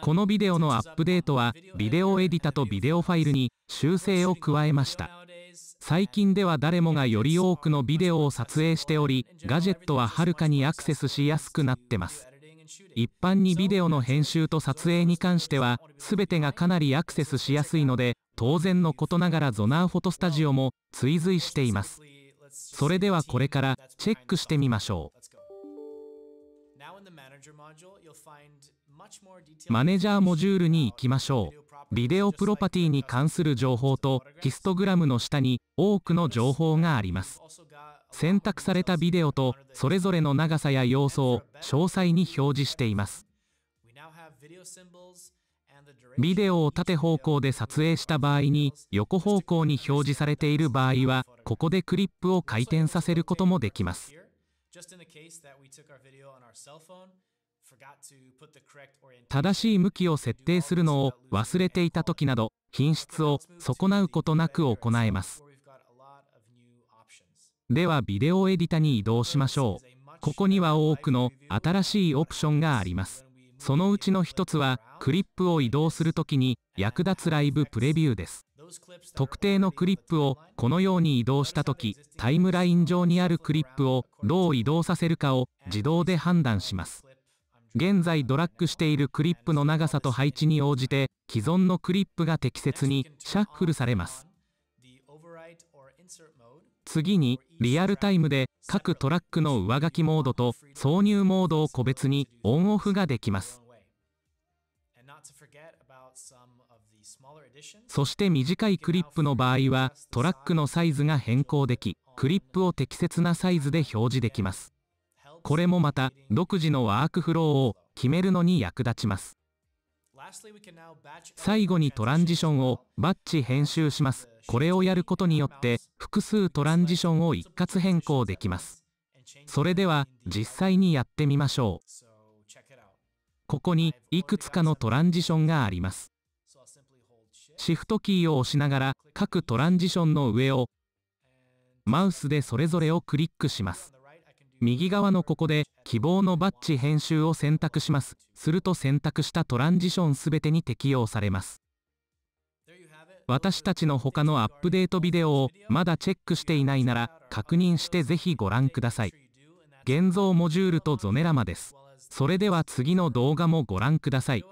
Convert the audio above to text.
このビデオのアップデートはビデオエディタとビデオファイルに修正を加えました最近では誰もがより多くのビデオを撮影しておりガジェットははるかにアクセスしやすくなってます一般にビデオの編集と撮影に関しては全てがかなりアクセスしやすいので当然のことながらゾナーフォトスタジオも追随していますそれではこれからチェックしてみましょうマネージャーモジュールに行きましょう。ビデオプロパティに関する情報とヒストグラムの下に多くの情報があります。選択されたビデオとそれぞれの長さや要素を詳細に表示しています。ビデオを縦方向で撮影した場合に横方向に表示されている場合はここでクリップを回転させることもできます。Just in the case that we took our video on our cell phone, 正しい向きを設定するのを忘れていた時など品質を損なうことなく行えますではビデオエディタに移動しましょうここには多くの新しいオプションがありますそのうちの一つはクリップを移動する時に役立つライブプレビューです特定のクリップをこのように移動した時タイムライン上にあるクリップをどう移動させるかを自動で判断します現在ドラッグしているクリップの長さと配置に応じて既存のクリップが適切にシャッフルされます次にリアルタイムで各トラックの上書きモードと挿入モードを個別にオンオフができますそして短いクリップの場合はトラックのサイズが変更できクリップを適切なサイズで表示できますこれもまた独自のワークフローを決めるのに役立ちます最後にトランジションをバッチ編集しますこれをやることによって複数トランジションを一括変更できますそれでは実際にやってみましょうここにいくつかのトランジションがありますシフトキーを押しながら各トランジションの上をマウスでそれぞれをクリックします右側のここで希望のバッジ編集を選択しますすると選択したトランジションすべてに適用されます私たちの他のアップデートビデオをまだチェックしていないなら確認してぜひご覧ください現像モジュールとゾネラマですそれでは次の動画もご覧ください